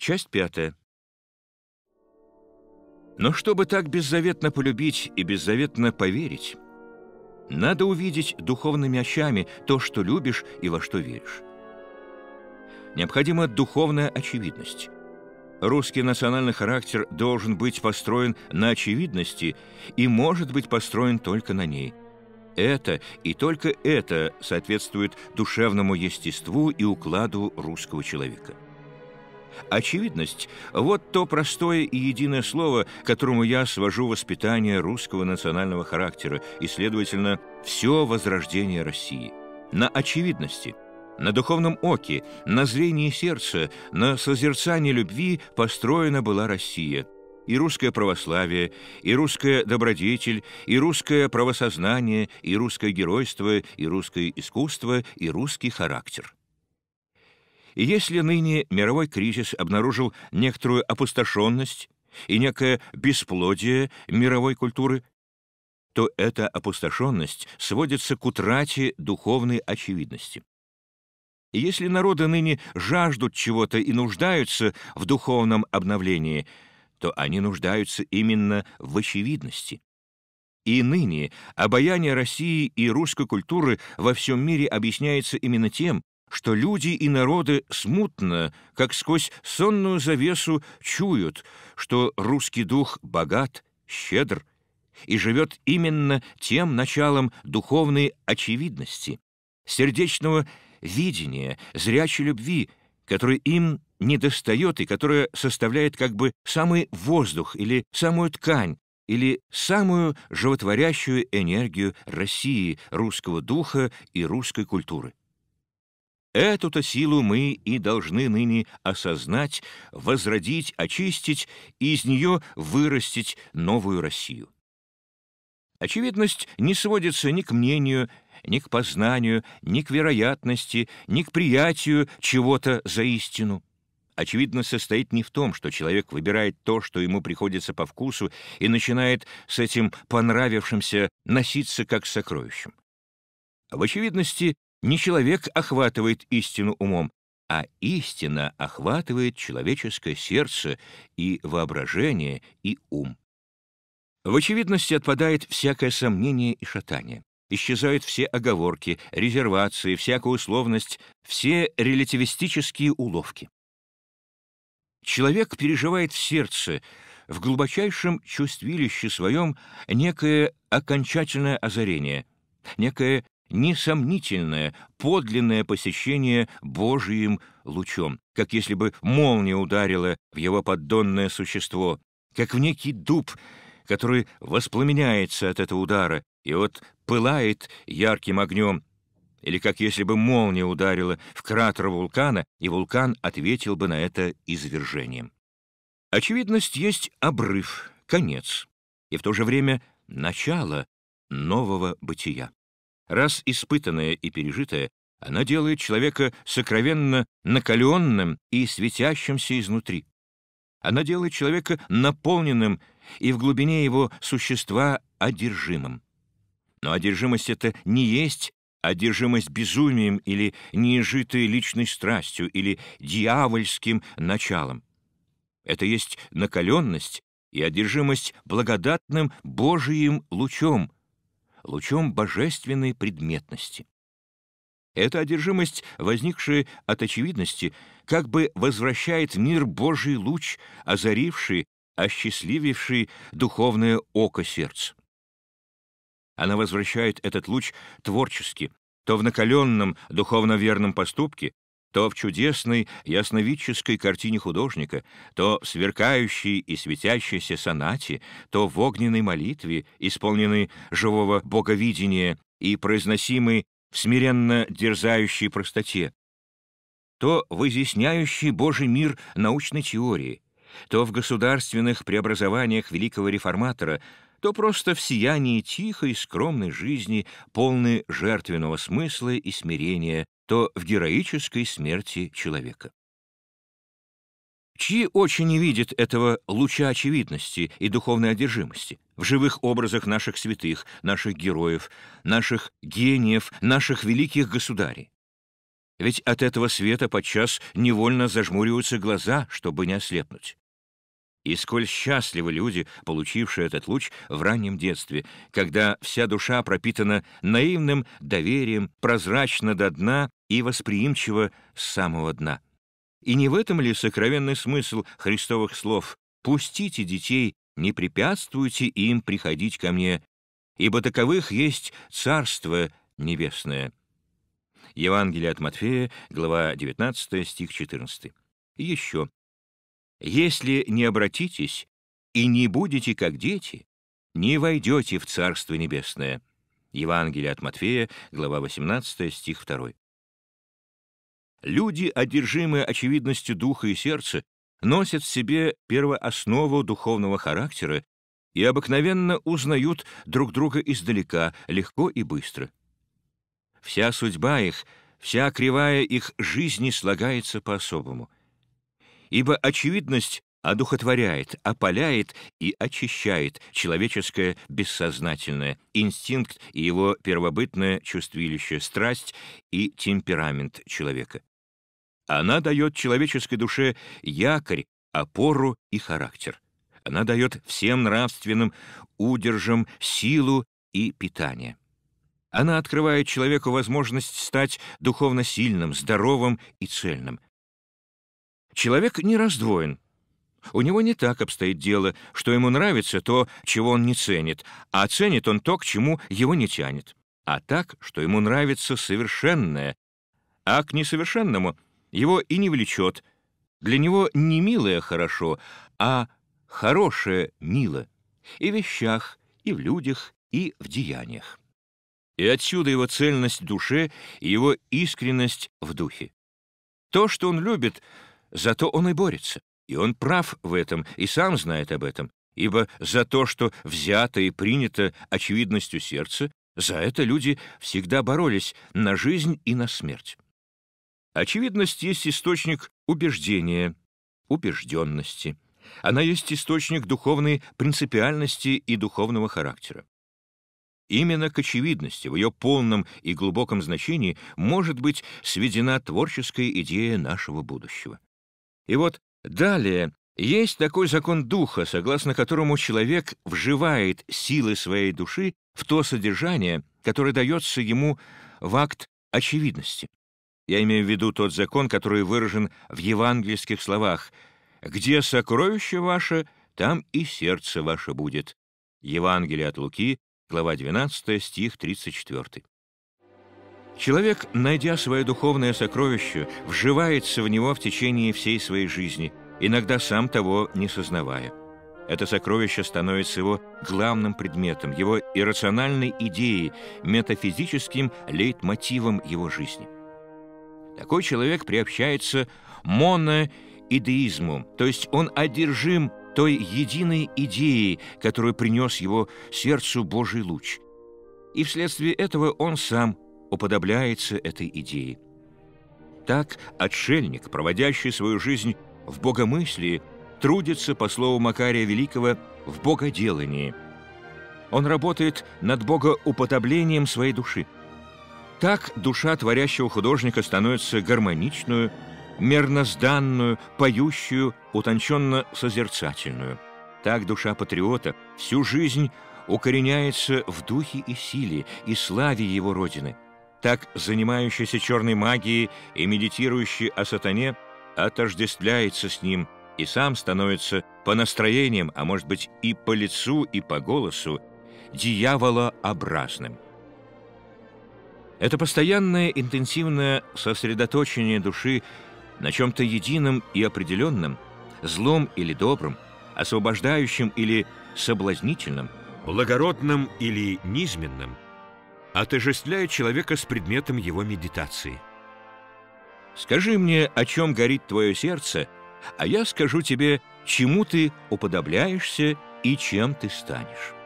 Часть пятая. Но чтобы так беззаветно полюбить и беззаветно поверить, надо увидеть духовными очами то, что любишь и во что веришь. Необходима духовная очевидность. Русский национальный характер должен быть построен на очевидности и может быть построен только на ней. Это и только это соответствует душевному естеству и укладу русского человека. Очевидность – вот то простое и единое слово, которому я свожу воспитание русского национального характера и, следовательно, все возрождение России. На очевидности, на духовном оке, на зрении сердца, на созерцании любви построена была Россия – и русское православие, и русская добродетель, и русское правосознание, и русское геройство, и русское искусство, и русский характер. И если ныне мировой кризис обнаружил некоторую опустошенность и некое бесплодие мировой культуры, то эта опустошенность сводится к утрате духовной очевидности. И если народы ныне жаждут чего-то и нуждаются в духовном обновлении, то они нуждаются именно в очевидности. И ныне обаяние России и русской культуры во всем мире объясняется именно тем, что люди и народы смутно, как сквозь сонную завесу, чуют, что русский дух богат, щедр и живет именно тем началом духовной очевидности, сердечного видения, зрячей любви, который им недостает и которая составляет как бы самый воздух или самую ткань, или самую животворящую энергию России, русского духа и русской культуры. Эту-то силу мы и должны ныне осознать, возродить, очистить и из нее вырастить новую Россию. Очевидность не сводится ни к мнению, ни к познанию, ни к вероятности, ни к приятию чего-то за истину. Очевидно, состоит не в том, что человек выбирает то, что ему приходится по вкусу, и начинает с этим понравившимся носиться как сокровищем. В очевидности не человек охватывает истину умом, а истина охватывает человеческое сердце и воображение, и ум. В очевидности отпадает всякое сомнение и шатание. Исчезают все оговорки, резервации, всякая условность, все релятивистические уловки. Человек переживает в сердце, в глубочайшем чувствилище своем некое окончательное озарение, некое несомнительное, подлинное посещение Божиим лучом, как если бы молния ударила в его поддонное существо, как в некий дуб, который воспламеняется от этого удара и вот пылает ярким огнем, или как если бы молния ударила в кратер вулкана, и вулкан ответил бы на это извержением. Очевидность есть обрыв, конец, и в то же время начало нового бытия. Раз испытанная и пережитая, она делает человека сокровенно накаленным и светящимся изнутри. Она делает человека наполненным и в глубине его существа одержимым. Но одержимость — это не есть одержимость безумием или неизжитой личной страстью или дьявольским началом. Это есть накаленность и одержимость благодатным Божиим лучом — лучом божественной предметности. Эта одержимость, возникшая от очевидности, как бы возвращает мир Божий луч, озаривший, осчастлививший духовное око сердца. Она возвращает этот луч творчески, то в накаленном, духовно верном поступке, то в чудесной ясновидческой картине художника, то в сверкающей и светящейся сонате, то в огненной молитве, исполненной живого боговидения и произносимой в смиренно дерзающей простоте, то в изъясняющей Божий мир научной теории, то в государственных преобразованиях великого реформатора — то просто в сиянии тихой, скромной жизни, полной жертвенного смысла и смирения, то в героической смерти человека. Чьи очи не видят этого луча очевидности и духовной одержимости в живых образах наших святых, наших героев, наших гениев, наших великих государей? Ведь от этого света подчас невольно зажмуриваются глаза, чтобы не ослепнуть. И сколь счастливы люди, получившие этот луч в раннем детстве, когда вся душа пропитана наивным доверием, прозрачно до дна и восприимчиво с самого дна. И не в этом ли сокровенный смысл христовых слов «Пустите детей, не препятствуйте им приходить ко мне, ибо таковых есть Царство Небесное». Евангелие от Матфея, глава 19, стих 14. Еще если не обратитесь и не будете как дети, не войдете в Царство Небесное». Евангелие от Матфея, глава 18, стих 2. Люди, одержимые очевидностью духа и сердца, носят в себе первооснову духовного характера и обыкновенно узнают друг друга издалека, легко и быстро. Вся судьба их, вся кривая их жизни слагается по-особому — ибо очевидность одухотворяет, опаляет и очищает человеческое бессознательное, инстинкт и его первобытное чувствилище, страсть и темперамент человека. Она дает человеческой душе якорь, опору и характер. Она дает всем нравственным удержам силу и питание. Она открывает человеку возможность стать духовно сильным, здоровым и цельным. Человек не раздвоен. У него не так обстоит дело, что ему нравится то, чего он не ценит, а ценит он то, к чему его не тянет. А так, что ему нравится совершенное, а к несовершенному его и не влечет. Для него не милое хорошо, а хорошее мило. И в вещах, и в людях, и в деяниях. И отсюда его цельность в душе и его искренность в духе. То, что он любит — Зато он и борется. И он прав в этом, и сам знает об этом. Ибо за то, что взято и принято очевидностью сердца, за это люди всегда боролись на жизнь и на смерть. Очевидность есть источник убеждения, убежденности. Она есть источник духовной принципиальности и духовного характера. Именно к очевидности в ее полном и глубоком значении может быть сведена творческая идея нашего будущего. И вот далее есть такой закон духа, согласно которому человек вживает силы своей души в то содержание, которое дается ему в акт очевидности. Я имею в виду тот закон, который выражен в евангельских словах «Где сокровище ваше, там и сердце ваше будет». Евангелие от Луки, глава 12, стих 34. Человек, найдя свое духовное сокровище, вживается в него в течение всей своей жизни, иногда сам того не сознавая. Это сокровище становится его главным предметом, его иррациональной идеей, метафизическим лейтмотивом его жизни. Такой человек приобщается моноидеизму, то есть он одержим той единой идеей, которую принес его сердцу Божий луч. И вследствие этого он сам – уподобляется этой идее. Так отшельник, проводящий свою жизнь в богомыслии, трудится, по слову Макария Великого, в богоделании. Он работает над богоуподоблением своей души. Так душа творящего художника становится гармоничную, мернозданную, поющую, утонченно-созерцательную. Так душа патриота всю жизнь укореняется в духе и силе и славе его Родины – так занимающийся черной магией и медитирующий о сатане отождествляется с ним и сам становится по настроениям, а может быть и по лицу, и по голосу, дьяволообразным. Это постоянное интенсивное сосредоточение души на чем-то едином и определенном, злом или добром, освобождающим или соблазнительным, благородным или низменным отождествляет человека с предметом его медитации. «Скажи мне, о чем горит твое сердце, а я скажу тебе, чему ты уподобляешься и чем ты станешь».